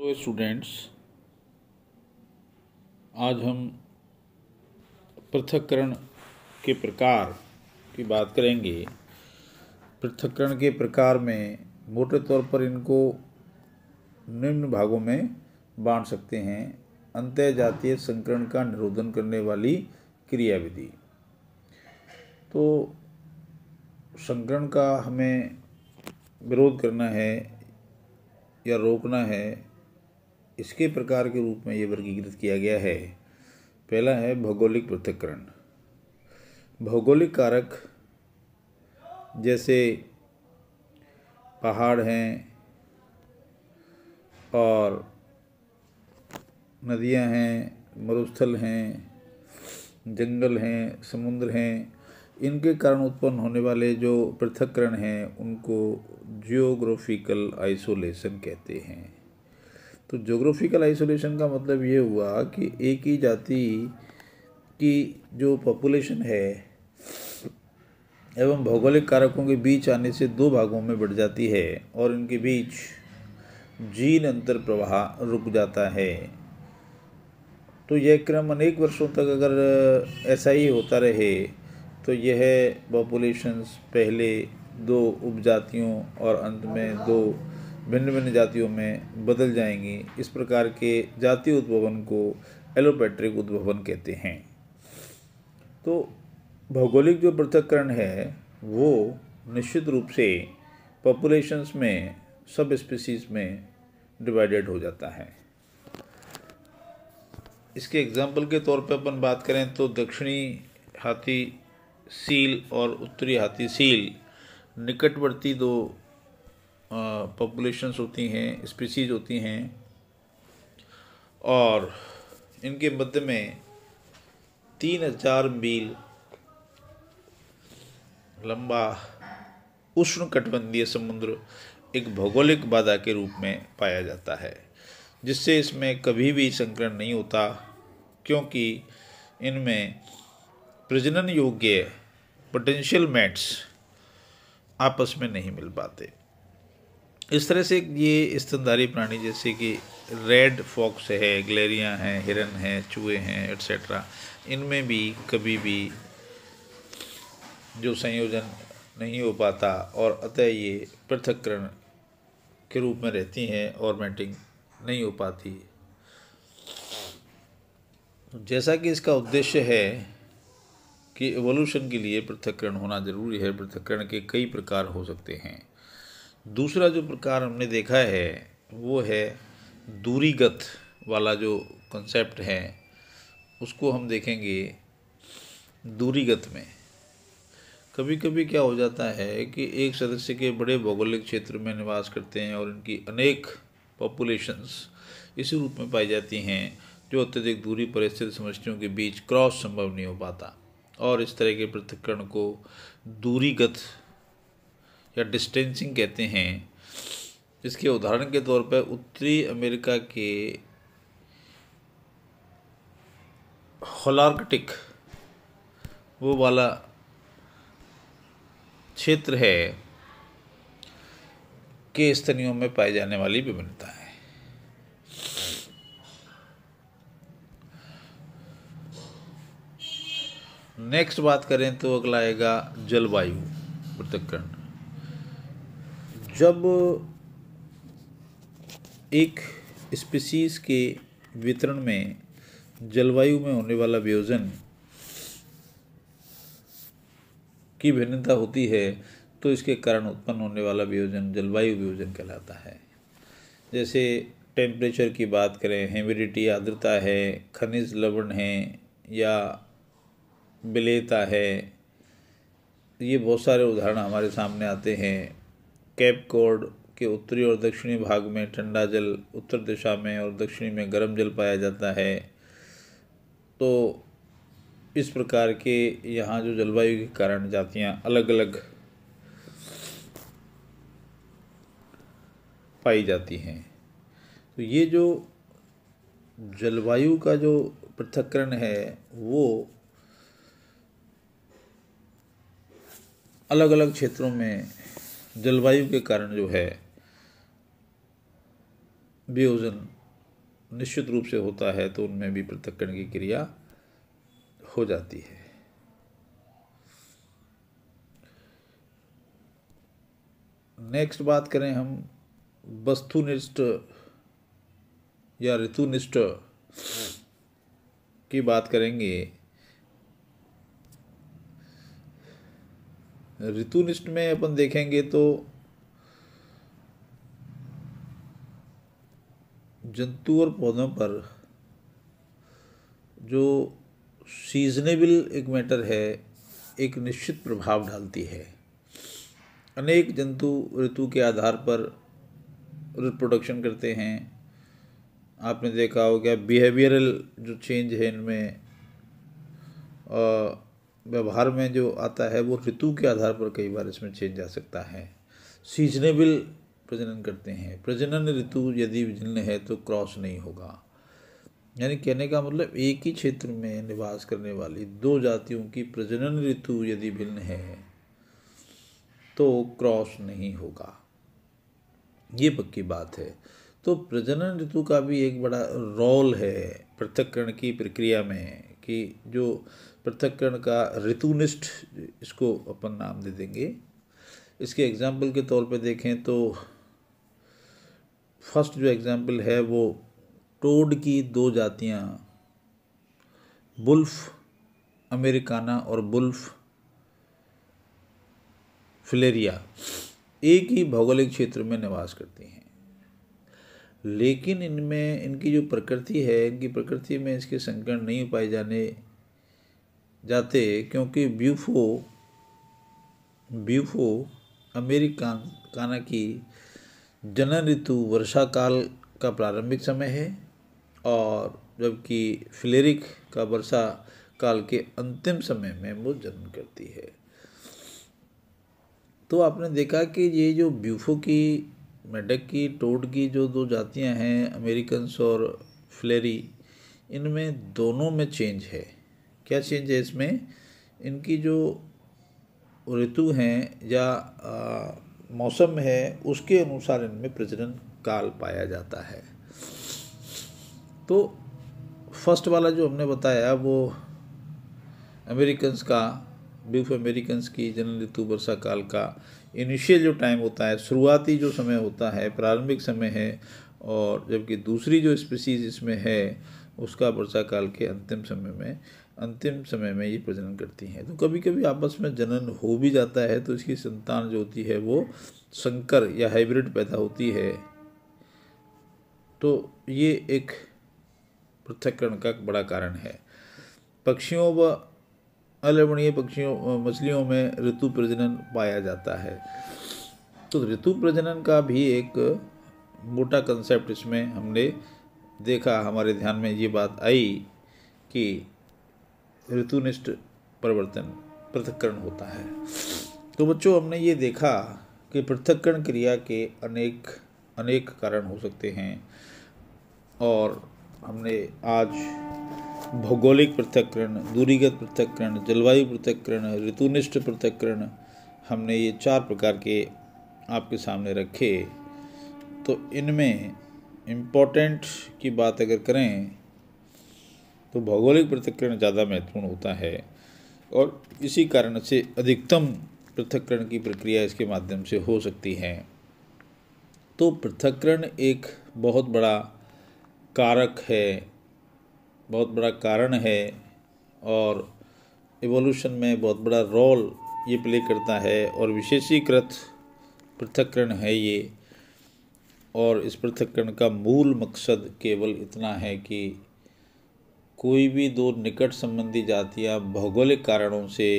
hello तो students आज हम पृथककरण के प्रकार की बात करेंगे पृथककरण के प्रकार में मोटे तौर पर इनको निम्न भागों में बांट सकते हैं अंतर्जातीय संकरण का निरोधन करने वाली क्रियाविधि तो संकरण का हमें विरोध करना है या रोकना है इसके प्रकार के रूप में ये वर्गीकृत किया गया है पहला है भौगोलिक पृथककरण भौगोलिक कारक जैसे पहाड़ हैं और नदियां हैं मरुस्थल हैं जंगल हैं समुद्र हैं इनके कारण उत्पन्न होने वाले जो पृथककरण हैं उनको जियोग्राफिकल आइसोलेशन कहते हैं तो जोग्राफिकल आइसोलेशन का मतलब ये हुआ कि एक ही जाति की जो पॉपुलेशन है एवं भौगोलिक कारकों के बीच आने से दो भागों में बढ़ जाती है और इनके बीच जीन अंतर प्रवाह रुक जाता है तो यह क्रम अनेक वर्षों तक अगर ऐसा ही होता रहे तो यह पॉपुलेशंस पहले दो उपजातियों और अंत में दो भिन्न भिन्न जातियों में बदल जाएंगी इस प्रकार के जातीय उद्भवन को एलोपैट्रिक उद्भवन कहते हैं तो भौगोलिक जो पृथककरण है वो निश्चित रूप से पॉपुलेशंस में सब स्पीसीज में डिवाइडेड हो जाता है इसके एग्जाम्पल के तौर पर अपन बात करें तो दक्षिणी हाथी सील और उत्तरी हाथी सील निकटवर्ती दो पॉपुलेशंस होती हैं स्पीसीज होती हैं और इनके मध्य में तीन हजार मील लंबा उष्ण कटबंधीय समुद्र एक भौगोलिक बाधा के रूप में पाया जाता है जिससे इसमें कभी भी संक्रमण नहीं होता क्योंकि इनमें प्रजनन योग्य पोटेंशियल मैट्स आपस में नहीं मिल पाते इस तरह से ये स्तनधारी प्राणी जैसे कि रेड फॉक्स है ग्लेरिया हैं हिरन हैं चूहे हैं एट्सेट्रा इनमें भी कभी भी जो संयोजन नहीं हो पाता और अतः ये पृथककरण के रूप में रहती हैं और मेटिंग नहीं हो पाती जैसा कि इसका उद्देश्य है कि एवोल्यूशन के लिए पृथककरण होना ज़रूरी है पृथककरण के कई प्रकार हो सकते हैं दूसरा जो प्रकार हमने देखा है वो है दूरीगत वाला जो कंसेप्ट है उसको हम देखेंगे दूरीगत में कभी कभी क्या हो जाता है कि एक सदस्य के बड़े भौगोलिक क्षेत्र में निवास करते हैं और इनकी अनेक पॉपुलेशंस इसी रूप में पाई जाती हैं जो अत्यधिक दूरी पर स्थित समष्टियों के बीच क्रॉस संभव नहीं हो पाता और इस तरह के पृथक्करण को दूरीगत या डिस्टेंसिंग कहते हैं इसके उदाहरण के तौर पर उत्तरी अमेरिका के होलार्कटिक वो वाला क्षेत्र है के स्तनियों में पाई जाने वाली विभिन्नता है नेक्स्ट बात करें तो अगला आएगा जलवायु पृथककरण जब एक स्पीसीज के वितरण में जलवायु में होने वाला वियोजन की भिन्नता होती है तो इसके कारण उत्पन्न होने वाला वियोजन जलवायु वियोजन कहलाता है जैसे टेम्परेचर की बात करें ह्यूमिडिटी आर्द्रता है खनिज लवण है या बिलेता है ये बहुत सारे उदाहरण हमारे सामने आते हैं केप कोड के उत्तरी और दक्षिणी भाग में ठंडा जल उत्तर दिशा में और दक्षिणी में गर्म जल पाया जाता है तो इस प्रकार के यहाँ जो जलवायु के कारण जातियाँ अलग अलग पाई जाती हैं तो ये जो जलवायु का जो पृथक्करण है वो अलग अलग क्षेत्रों में जलवायु के कारण जो है वियोजन निश्चित रूप से होता है तो उनमें भी पृथक्करण की क्रिया हो जाती है नेक्स्ट बात करें हम वस्तुनिष्ठ या ऋतुनिष्ठ की बात करेंगे ऋतुनिष्ठ में अपन देखेंगे तो जंतु और पौधों पर जो सीजनेबल एक मैटर है एक निश्चित प्रभाव डालती है अनेक जंतु ऋतु के आधार पर रिप्रोडक्शन करते हैं आपने देखा होगा बिहेवियरल जो चेंज है इनमें व्यवहार में जो आता है वो ऋतु के आधार पर कई बार इसमें चेंज आ सकता है सीजनेबल प्रजनन करते हैं प्रजनन ऋतु यदि भिन्न है तो क्रॉस नहीं होगा यानी कहने का मतलब एक ही क्षेत्र में निवास करने वाली दो जातियों की प्रजनन ऋतु यदि भिन्न है तो क्रॉस नहीं होगा ये पक्की बात है तो प्रजनन ऋतु का भी एक बड़ा रोल है पृथककरण की प्रक्रिया में कि जो पृथककरण का ऋतुनिष्ठ इसको अपन नाम दे देंगे इसके एग्जाम्पल के तौर पे देखें तो फर्स्ट जो एग्जाम्पल है वो टोड की दो जातियाँ बुल्फ अमेरिकाना और बुल्फ फिलेरिया एक ही भौगोलिक क्षेत्र में निवास करती हैं लेकिन इनमें इनकी जो प्रकृति है इनकी प्रकृति में इसके संकट नहीं पाए जाने जाते क्योंकि ब्यूफो ब्यूफो अमेरिका काना की जनन ऋतु वर्षा काल का प्रारंभिक समय है और जबकि फ्लेरिक का वर्षा काल के अंतिम समय में वो जन्म करती है तो आपने देखा कि ये जो ब्यूफो की मेढक की टोड की जो दो जातियां हैं अमेरिकन्स और फ्लेरी इनमें दोनों में चेंज है क्या चेंज है इसमें इनकी जो ऋतु हैं या मौसम है उसके अनुसार इनमें प्रजनन काल पाया जाता है तो फर्स्ट वाला जो हमने बताया वो अमेरिकन्स का ब्यूफ अमेरिकन्स की जनन ऋतु वर्षा काल का इनिशियल जो टाइम होता है शुरुआती जो समय होता है प्रारंभिक समय है और जबकि दूसरी जो स्पीसीज इसमें है उसका वर्षा काल के अंतिम समय में अंतिम समय में ये प्रजनन करती हैं तो कभी कभी आपस में जनन हो भी जाता है तो इसकी संतान जो होती है वो संकर या हाइब्रिड पैदा होती है तो ये एक पृथककरण का बड़ा कारण है पक्षियों व अलवणीय पक्षियों मछलियों में ऋतु प्रजनन पाया जाता है तो ऋतु प्रजनन का भी एक मोटा कंसेप्ट इसमें हमने देखा हमारे ध्यान में ये बात आई कि ऋतुनिष्ठ परिवर्तन पृथक्करण होता है तो बच्चों हमने ये देखा कि पृथक्करण क्रिया के अनेक अनेक कारण हो सकते हैं और हमने आज भौगोलिक पृथककरण दूरीगत पृथककरण जलवायु पृथककरण ऋतुनिष्ठ पृथककरण हमने ये चार प्रकार के आपके सामने रखे तो इनमें इम्पोर्टेंट की बात अगर करें तो भौगोलिक पृथककरण ज़्यादा महत्वपूर्ण होता है और इसी कारण से अधिकतम पृथककरण की प्रक्रिया इसके माध्यम से हो सकती है तो पृथककरण एक बहुत बड़ा कारक है बहुत बड़ा कारण है और एवोल्यूशन में बहुत बड़ा रोल ये प्ले करता है और विशेषीकृत पृथककरण है ये और इस पृथककरण का मूल मकसद केवल इतना है कि कोई भी दो निकट संबंधी जातियाँ भौगोलिक कारणों से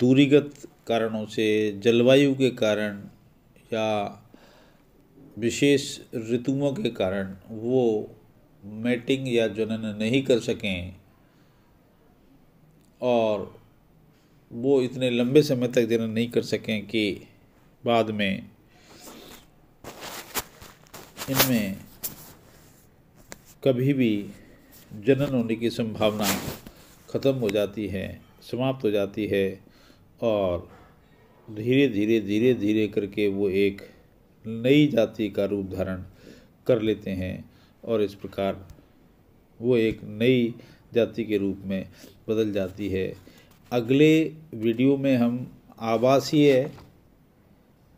दूरीगत कारणों से जलवायु के कारण या विशेष ऋतुओं के कारण वो मेटिंग या जनन नहीं कर सकें और वो इतने लंबे समय तक जनन नहीं कर सकें कि बाद में इनमें कभी भी जनन होने की संभावना ख़त्म हो जाती है समाप्त हो जाती है और धीरे धीरे धीरे धीरे करके वो एक नई जाति का रूप धारण कर लेते हैं और इस प्रकार वो एक नई जाति के रूप में बदल जाती है अगले वीडियो में हम आवासीय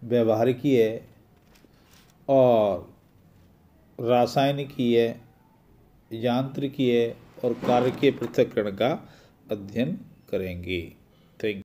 व्यवहारिकीय और रासायनिकीय यांत्रिकीय और कार्य के पृथककरण का अध्ययन करेंगे